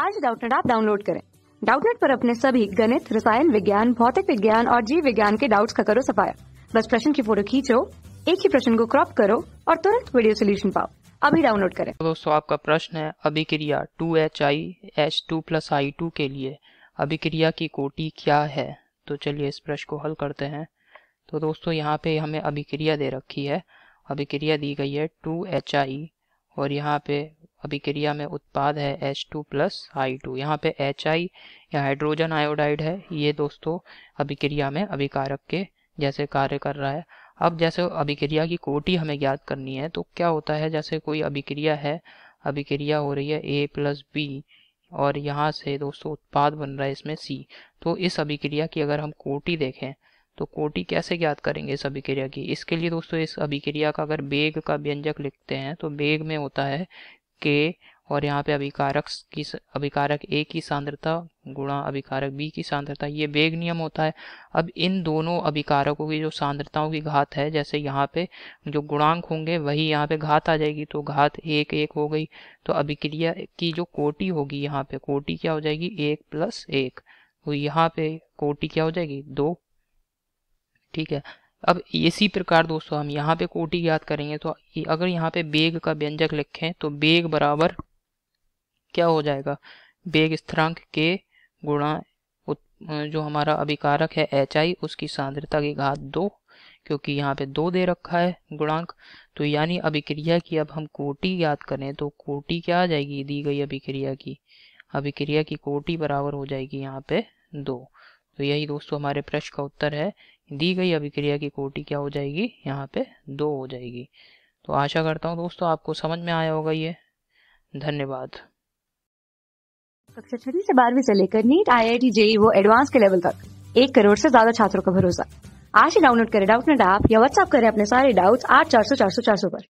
आज डाउटनेट आप डाउनलोड करें डाउटनेट पर अपने सभी गणित रसायन विज्ञान भौतिक विज्ञान और जीव विज्ञान के डाउट्स का करो सफाया बस प्रश्न की फोटो खींचो एक ही प्रश्न को क्रॉप करो और तुरंत वीडियो सोल्यूशन पाओ अभी डाउनलोड करें तो दोस्तों आपका प्रश्न है अभिक्रिया two H I H two plus I two के लिए अभिक्रिया की कोटि क्या है तो चलिए इस प्रश्न को हल करते हैं तो दोस्तों यहाँ पे हमें अभिक्रिया दे रखी है अभिक्रिया दी गई है टू एच आई और यहाँ पे अभिक्रिया में उत्पाद है H two plus I two यहाँ पे एच आई या हाइड्रोजन आयोडाइड है ये दोस्तों अभिक्रिया में अभिकारक के जैसे कार्य कर रहा है अब जैसे अभिक्रिया की कोटि हमें ज्ञात करनी है तो क्या होता है जैसे कोई अभिक्रिया है अभिक्रिया हो रही है ए प्लस बी और यहाँ से दोस्तों उत्पाद बन रहा है इसमें सी तो इस अभिक्रिया की अगर हम कोटि देखें तो कोटि कैसे ज्ञात करेंगे इस अभिक्रिया की इसके लिए दोस्तों इस अभिक्रिया का अगर बेग का व्यंजक लिखते हैं तो बेग में होता है के और यहाँ पे अभिकारक की अभिकारक ए की सांद्रता गुणा अभिकारक बी की सांद्रता ये वेग नियम होता है अब इन दोनों अभिकारकों की जो सांद्रताओं की घात है जैसे यहाँ पे जो गुणांक होंगे वही यहाँ पे घात आ जाएगी तो घात एक एक हो गई तो अभिक्रिया की जो कोटि होगी यहाँ पे कोटि क्या हो जाएगी एक प्लस एक तो यहाँ पे कोटि क्या हो जाएगी दो ठीक है अब इसी प्रकार दोस्तों हम यहाँ पे कोटि याद करेंगे तो अगर यहाँ पे बेग का व्यंजक लिखें तो बेग बराबर क्या हो जाएगा बेग स्थिरांक के गुणा जो हमारा अभिकारक है एच आई उसकी सांद्रता की घात दो क्योंकि यहाँ पे दो दे रखा है गुणांक तो यानी अभिक्रिया की अब हम कोटि याद करें तो कोटि क्या आ जाएगी दी गई अभिक्रिया की अभिक्रिया की कोटि बराबर हो जाएगी यहाँ पे दो तो यही दोस्तों हमारे प्रश्न का उत्तर है दी गई अभिक्रिया की कोटि क्या हो जाएगी यहाँ पे दो हो जाएगी तो आशा करता हूँ दोस्तों आपको समझ में आया होगा ये धन्यवाद कक्षा छठी से बारहवीं से लेकर NEET I I T JEE वो एडवांस के लेवल तक एक करोड़ से ज्यादा छात्रों का भरोसा आज ही डाउनलोड करें डाउट नेट ऐप या व्हाट्सएप करें अपने सारे डाउट्स आठ चार सौ चार सौ चार सौ पर